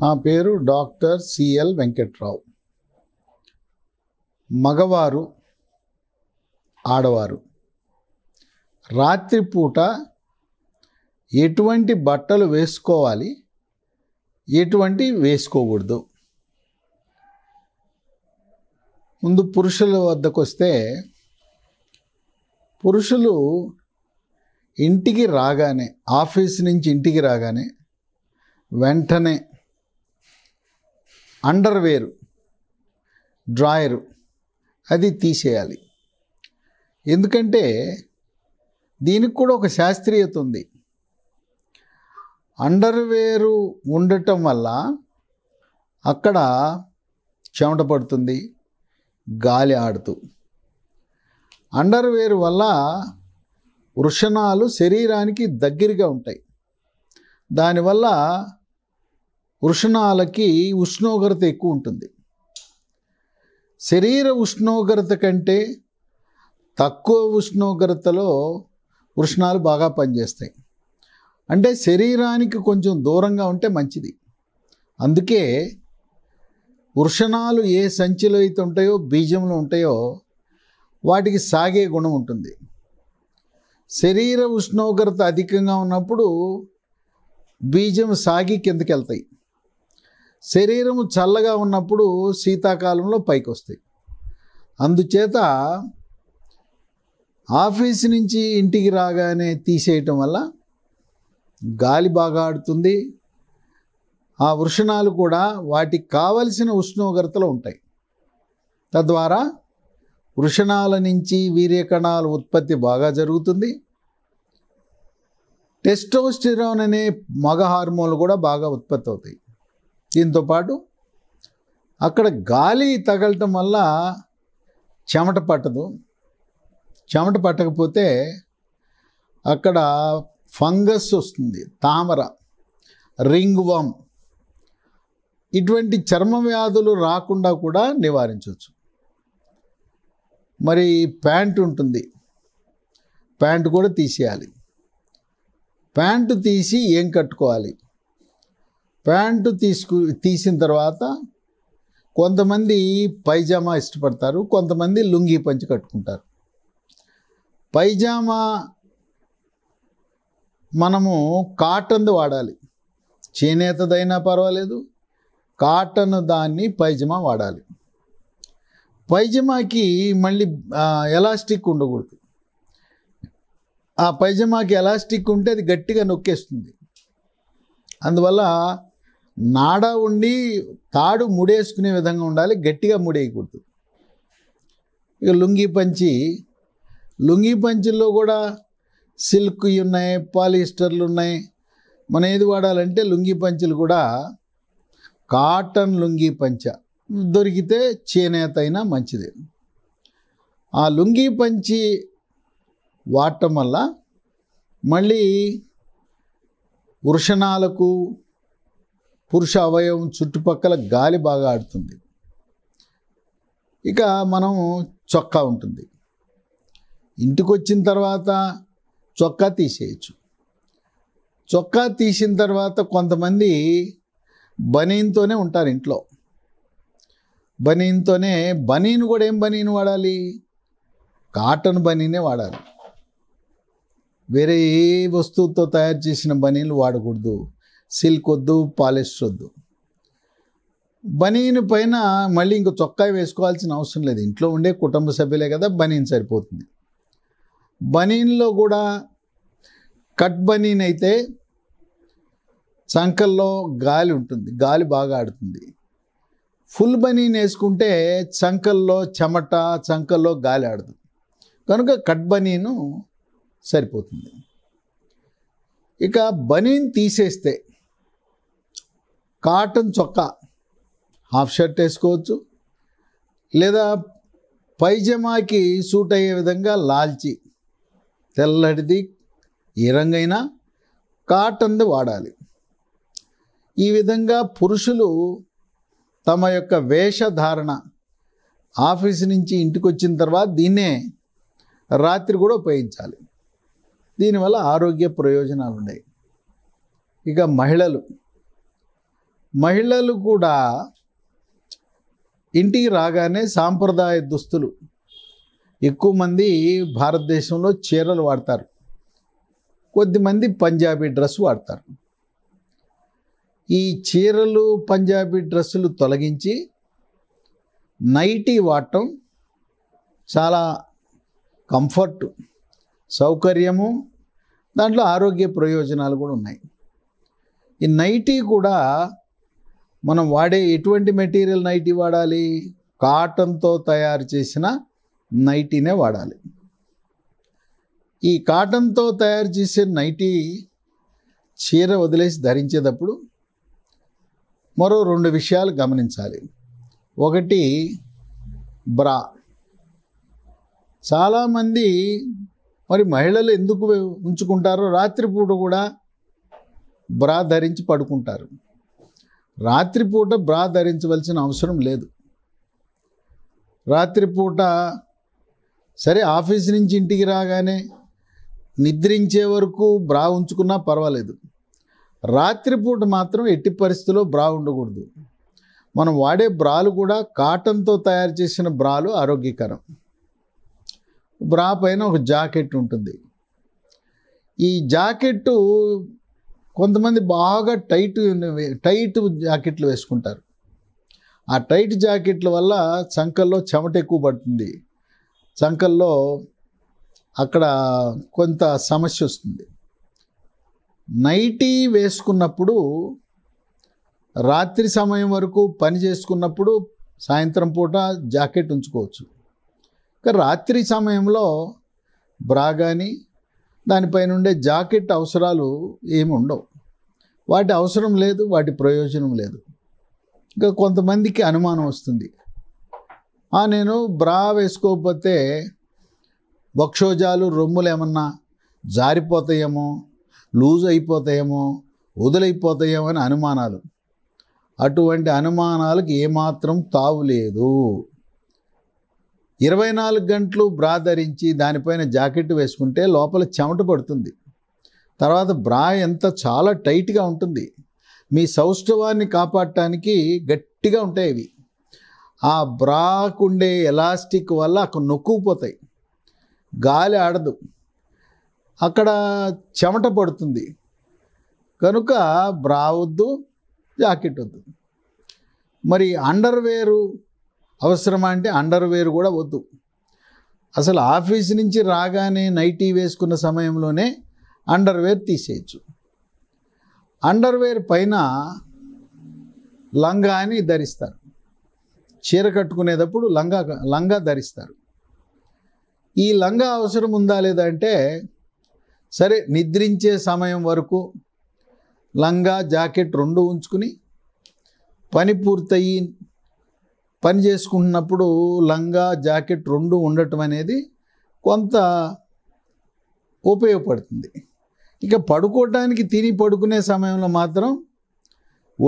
నా పేరు doctor CL Venkatrao మగవారు ఆడవారు రాత్రిపూట ఎటువంటి బట్టలు వేసుకోవాలి ఎటువంటి వేసుకోకూడదు ముందు పురుషుల వద్దకు వస్తే పురుషులు ఇంటికి రాగానే ఆఫీస్ నుంచి ఇంటికి రాగానే వెంటనే అండర్వేరు డ్రాయరు అది తీసేయాలి ఎందుకంటే దీనికి కూడా ఒక శాస్త్రీయత ఉంది అండర్వేరు ఉండటం వల్ల అక్కడ చెమట పడుతుంది గాలి ఆడుతూ అండర్వేర్ వల్ల వృషణాలు శరీరానికి దగ్గరగా ఉంటాయి దానివల్ల వృషణాలకి ఉష్ణోగ్రత ఎక్కువ ఉంటుంది శరీర ఉష్ణోగ్రత కంటే తక్కువ ఉష్ణోగ్రతలో వృషణాలు బాగా పనిచేస్తాయి అంటే శరీరానికి కొంచెం దూరంగా ఉంటే మంచిది అందుకే వృషణాలు ఏ సంచిలో అయితే ఉంటాయో బీజంలో ఉంటాయో వాటికి సాగే గుణం ఉంటుంది శరీర ఉష్ణోగ్రత అధికంగా ఉన్నప్పుడు బీజం సాగి కిందకి వెళ్తాయి శరీరం చల్లగా ఉన్నప్పుడు శీతాకాలంలో పైకి వస్తాయి అందుచేత ఆఫీస్ నుంచి ఇంటికి రాగానే తీసేయటం వల్ల గాలి బాగా ఆడుతుంది ఆ వృషణాలు కూడా వాటికి కావలసిన ఉష్ణోగ్రతలు ఉంటాయి తద్వారా వృషణాల నుంచి వీర్యకణాల ఉత్పత్తి బాగా జరుగుతుంది టెస్టోస్టిరోన్ అనే మగ హార్మోన్లు కూడా బాగా ఉత్పత్తి అవుతాయి దీంతోపాటు అక్కడ గాలి తగలటం వల్ల చెమట పట్టదు చెమట పట్టకపోతే అక్కడ ఫంగస్ వస్తుంది తామర రింగ్ వామ్ ఇటువంటి చర్మ వ్యాధులు రాకుండా కూడా నివారించవచ్చు మరి ప్యాంట్ ఉంటుంది ప్యాంటు కూడా తీసేయాలి ప్యాంటు తీసి ఏం కట్టుకోవాలి ప్యాంటు తీసుకు తీసిన తర్వాత కొంతమంది పైజామా ఇష్టపడతారు కొంతమంది లుంగీ పంచి కట్టుకుంటారు పైజామా మనము కాటన్ది వాడాలి చేనేతదైనా పర్వాలేదు కాటన్ దాన్ని పైజమా వాడాలి పైజమాకి మళ్ళీ ఎలాస్టిక్ ఉండకూడదు ఆ పైజమాకి ఎలాస్టిక్ ఉంటే అది గట్టిగా నొక్కేస్తుంది అందువల్ల నాడ ఉండి తాడు ముడేసుకునే విధంగా ఉండాలి గట్టిగా ముడేయకూడదు ఇక లుంగి పంచి లుంగి పంచుల్లో కూడా సిల్క్ ఉన్నాయి పాలిస్టర్లు ఉన్నాయి మనం ఏది వాడాలంటే లుంగి పంచులు కూడా కాటన్ లుంగి పంచ దొరికితే చేనేత అయినా మంచిది ఆ లుంగి పంచి వాడటం వల్ల మళ్ళీ వృషణాలకు పురుష అవయవం చుట్టుపక్కల గాలి బాగా ఆడుతుంది ఇక మనం చొక్కా ఉంటుంది ఇంటికి వచ్చిన తర్వాత చొక్కా తీసేయచ్చు చొక్కా తీసిన తర్వాత కొంతమంది బనీన్తోనే ఉంటారు ఇంట్లో బనీన్తోనే బనీన్ కూడా ఏం బనీన్ వాడాలి కాటన్ బనీనే వాడాలి వేరే ఏ వస్తువుతో తయారు చేసిన బనీన్లు వాడకూడదు సిల్క్ వద్దు పాలిస్టర్ వద్దు బనీన్ పైన మళ్ళీ ఇంక చొక్కా వేసుకోవాల్సిన అవసరం లేదు ఇంట్లో ఉండే కుటుంబ సభ్యులే కదా బనీన్ సరిపోతుంది బనీన్లో కూడా కట్ బనీన్ అయితే చంకల్లో గాలి ఉంటుంది గాలి బాగా ఆడుతుంది ఫుల్ బనీన్ వేసుకుంటే చంకల్లో చెమట చంకల్లో గాలి ఆడదు కనుక కట్ బనీను సరిపోతుంది ఇక బనీన్ తీసేస్తే కాటన్ చొక్కా హాఫ్ షర్ట్ వేసుకోవచ్చు లేదా పైజమాకి సూట్ అయ్యే విధంగా లాల్చి తెల్లటిది ఏ రంగైనా కాటన్ది వాడాలి ఈ విధంగా పురుషులు తమ యొక్క వేషధారణ ఆఫీస్ నుంచి ఇంటికి వచ్చిన తర్వాత దీన్నే రాత్రి కూడా ఉపయోగించాలి దీనివల్ల ఆరోగ్య ప్రయోజనాలు ఉన్నాయి ఇక మహిళలు మహిళలు కూడా ఇంటికి రాగానే సాంప్రదాయ దుస్తులు ఎక్కువ మంది భారతదేశంలో చీరలు వాడతారు కొద్దిమంది పంజాబీ డ్రెస్ వాడతారు ఈ చీరలు పంజాబీ డ్రెస్సులు తొలగించి నైటీ వాడటం చాలా కంఫర్ట్ సౌకర్యము దాంట్లో ఆరోగ్య ప్రయోజనాలు కూడా ఉన్నాయి ఈ నైటీ కూడా మనం వాడే ఎటువంటి మెటీరియల్ నైటీ వాడాలి కాటన్తో తయారు చేసిన నైటీనే వాడాలి ఈ కాటన్తో తయారు చేసే నైటీ చీర వదిలేసి ధరించేటప్పుడు మరో రెండు విషయాలు గమనించాలి ఒకటి బ్రా చాలామంది మరి మహిళలు ఎందుకు ఉంచుకుంటారో రాత్రిపూట కూడా బ్రా ధరించి పడుకుంటారు రాత్రిపూట బ్రా ధరించవలసిన అవసరం లేదు రాత్రిపూట సరే ఆఫీస్ నుంచి ఇంటికి రాగానే నిద్రించే వరకు బ్రా ఉంచుకున్నా పర్వాలేదు రాత్రిపూట మాత్రం ఎట్టి పరిస్థితిలో బ్రా ఉండకూడదు మనం వాడే బ్రాలు కూడా కాటన్తో తయారు చేసిన బ్రాలు ఆరోగ్యకరం బ్రా పైన ఒక జాకెట్ ఉంటుంది ఈ జాకెట్టు కొంతమంది బాగా టైట్ టైట్ జాకెట్లు వేసుకుంటారు ఆ టైట్ జాకెట్ల వల్ల చంకల్లో చెమట ఎక్కువ పడుతుంది చంకల్లో అక్కడ కొంత సమస్య వస్తుంది నైటీ వేసుకున్నప్పుడు రాత్రి సమయం వరకు పని చేసుకున్నప్పుడు సాయంత్రం పూట జాకెట్ ఉంచుకోవచ్చు కానీ రాత్రి సమయంలో బ్రా కానీ దానిపైన ఉండే జాకెట్ అవసరాలు ఏమి ఉండవు వాటి అవసరం లేదు వాటి ప్రయోజనం లేదు ఇంకా కొంతమందికి అనుమానం వస్తుంది నేను బ్రా వేసుకోకపోతే వక్షోజాలు రొమ్ములు ఏమన్నా జారిపోతాయేమో లూజ్ అయిపోతాయేమో వదులైపోతాయేమో అని అనుమానాలు అటువంటి అనుమానాలకు ఏమాత్రం తావు లేదు ఇరవై నాలుగు గంటలు బ్రా ధరించి దానిపైన జాకెట్ వేసుకుంటే లోపల చెమట పడుతుంది తర్వాత బ్రా ఎంత చాలా టైట్గా ఉంటుంది మీ సౌష్ఠవాన్ని కాపాడటానికి గట్టిగా ఉంటాయి ఇవి ఆ బ్రాకుండే ఎలాస్టిక్ వల్ల అక్కడ నొక్కుపోతాయి గాలి ఆడదు అక్కడ చెమట పడుతుంది కనుక బ్రా వద్దు జాకెట్ వద్దు మరి అండర్వేరు అవసరమా అంటే అండర్వేర్ కూడా వద్దు అసలు ఆఫీస్ నుంచి రాగానే నైటీ వేసుకున్న సమయంలోనే అండర్వేర్ తీసేయచ్చు అండర్వేర్ పైన లంగా అని ధరిస్తారు చీర కట్టుకునేటప్పుడు లంగా లంగా ధరిస్తారు ఈ లంగా అవసరం ఉందా లేదా అంటే సరే నిద్రించే సమయం వరకు లంగా జాకెట్ రెండు ఉంచుకుని పని పూర్తయి పని చేసుకుంటున్నప్పుడు లంగా జాకెట్ రెండు ఉండటం అనేది కొంత ఉపయోగపడుతుంది ఇక పడుకోవటానికి తిని పడుకునే సమయంలో మాత్రం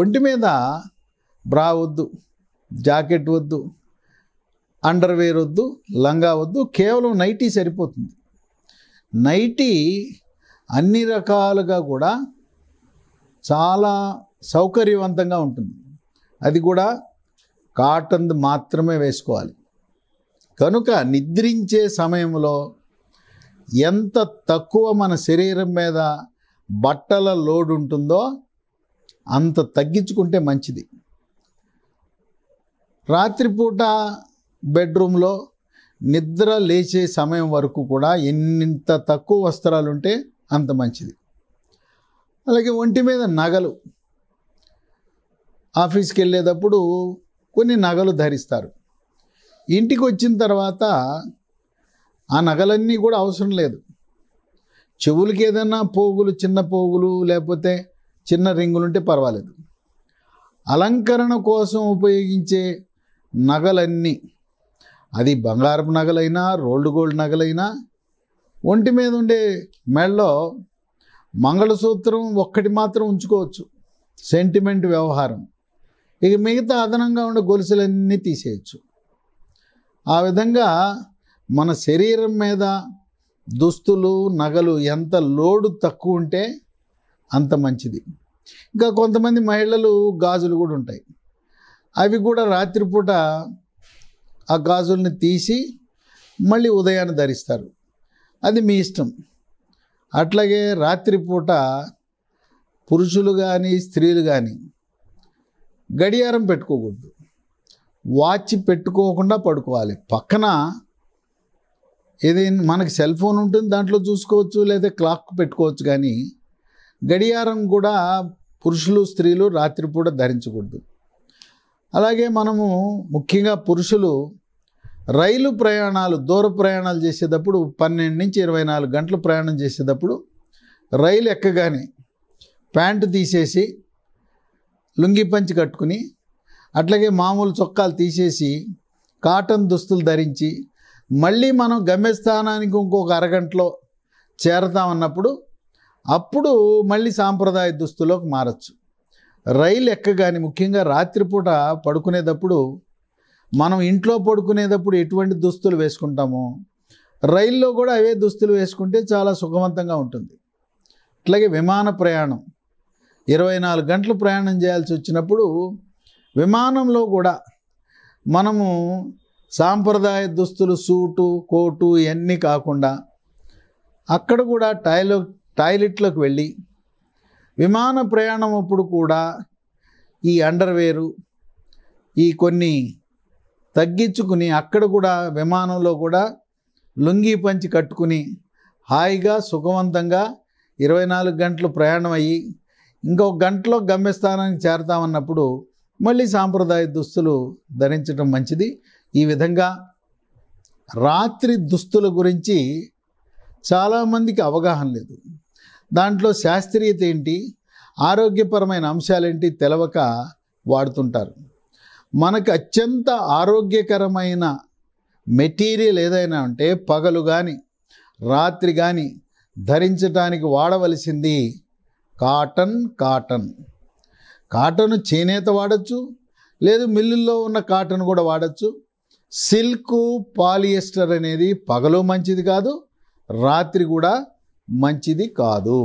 ఒంటి మీద బ్రా వద్దు జాకెట్ వద్దు అండర్వేర్ వద్దు లంగా వద్దు కేవలం నైటీ సరిపోతుంది నైటీ అన్ని రకాలుగా కూడా చాలా సౌకర్యవంతంగా ఉంటుంది అది కూడా కాటన్ మాత్రమే వేసుకోవాలి కనుక నిద్రించే సమయంలో ఎంత తక్కువ మన శరీరం మీద బట్టల లోడ్ ఉంటుందో అంత తగ్గించుకుంటే మంచిది రాత్రిపూట బెడ్రూమ్లో నిద్ర లేచే సమయం వరకు కూడా ఎంత తక్కువ వస్త్రాలు ఉంటే అంత మంచిది అలాగే ఒంటి మీద నగలు ఆఫీస్కి వెళ్ళేటప్పుడు కొన్ని నగలు ధరిస్తారు ఇంటికి వచ్చిన తర్వాత ఆ నగలన్నీ కూడా అవసరం లేదు చెవులకి ఏదైనా పోగులు చిన్న పోగులు లేకపోతే చిన్న రింగులు ఉంటే పర్వాలేదు అలంకరణ కోసం ఉపయోగించే నగలన్నీ అది బంగారపు నగలైనా రోల్డ్ గోల్డ్ నగలైనా ఒంటి మీద ఉండే మెళ్ళలో మంగళసూత్రం ఒక్కటి మాత్రం ఉంచుకోవచ్చు సెంటిమెంట్ వ్యవహారం ఇక మిగతా అదనంగా ఉండే గొలుసులన్నీ తీసేయచ్చు ఆ విధంగా మన శరీరం మీద దుస్తులు నగలు ఎంత లోడు తక్కువ ఉంటే అంత మంచిది ఇంకా కొంతమంది మహిళలు గాజులు కూడా ఉంటాయి అవి కూడా రాత్రిపూట ఆ గాజుల్ని తీసి మళ్ళీ ఉదయాన్న ధరిస్తారు అది మీ ఇష్టం అట్లాగే రాత్రిపూట పురుషులు కానీ స్త్రీలు కానీ గడియారం పెట్టుకోకూడదు వాచ్ పెట్టుకోకుండా పడుకోవాలి పక్కన ఏదైనా మనకి సెల్ ఫోన్ ఉంటుంది దాంట్లో చూసుకోవచ్చు లేదా క్లాక్ పెట్టుకోవచ్చు కానీ గడియారం కూడా పురుషులు స్త్రీలు రాత్రిపూట ధరించకూడదు అలాగే మనము ముఖ్యంగా పురుషులు రైలు ప్రయాణాలు దూర ప్రయాణాలు చేసేటప్పుడు పన్నెండు నుంచి ఇరవై నాలుగు గంటలు ప్రయాణం చేసేటప్పుడు రైలు ఎక్కగానే ప్యాంటు తీసేసి లుంగి పంచి కట్టుకుని అట్లాగే మామూలు చొక్కాలు తీసేసి కాటన్ దుస్తులు ధరించి మళ్ళీ మనం గమ్యస్థానానికి ఇంకొక అరగంటలో చేరతామన్నప్పుడు అప్పుడు మళ్ళీ సాంప్రదాయ దుస్తులోకి మారచ్చు రైలు ఎక్కగాని ముఖ్యంగా రాత్రిపూట పడుకునేటప్పుడు మనం ఇంట్లో పడుకునేటప్పుడు ఎటువంటి దుస్తులు వేసుకుంటామో రైల్లో కూడా అవే దుస్తులు వేసుకుంటే చాలా సుఖవంతంగా ఉంటుంది అట్లాగే విమాన ప్రయాణం ఇరవై నాలుగు గంటలు ప్రయాణం చేయాల్సి వచ్చినప్పుడు విమానంలో కూడా మనము సాంప్రదాయ దుస్తులు సూటు కోటు ఇవన్నీ కాకుండా అక్కడ కూడా టాయిలో టాయిలెట్లోకి వెళ్ళి విమాన ప్రయాణం అప్పుడు కూడా ఈ అండర్వేరు ఈ కొన్ని తగ్గించుకుని అక్కడ కూడా విమానంలో కూడా లుంగి పంచి కట్టుకుని హాయిగా సుఖవంతంగా ఇరవై నాలుగు గంటలు ప్రయాణం అయ్యి ఇంకో గంటలో గమ్యస్థానానికి చేరతామన్నప్పుడు మళ్ళీ సాంప్రదాయ దుస్తులు ధరించడం మంచిది ఈ విధంగా రాత్రి దుస్తుల గురించి చాలామందికి అవగాహన లేదు దాంట్లో శాస్త్రీయత ఏంటి ఆరోగ్యపరమైన అంశాలేంటి తెలవక వాడుతుంటారు మనకు అత్యంత ఆరోగ్యకరమైన మెటీరియల్ ఏదైనా ఉంటే పగలు కానీ రాత్రి కానీ ధరించడానికి వాడవలసింది కాటన్ కాటన్ కాటన్ చేనేత వాడచ్చు లేదు మిల్లుల్లో ఉన్న కాటన్ కూడా వాడచ్చు సిల్క్ పాలియెస్టర్ అనేది పగలు మంచిది కాదు రాత్రి కూడా మంచిది కాదు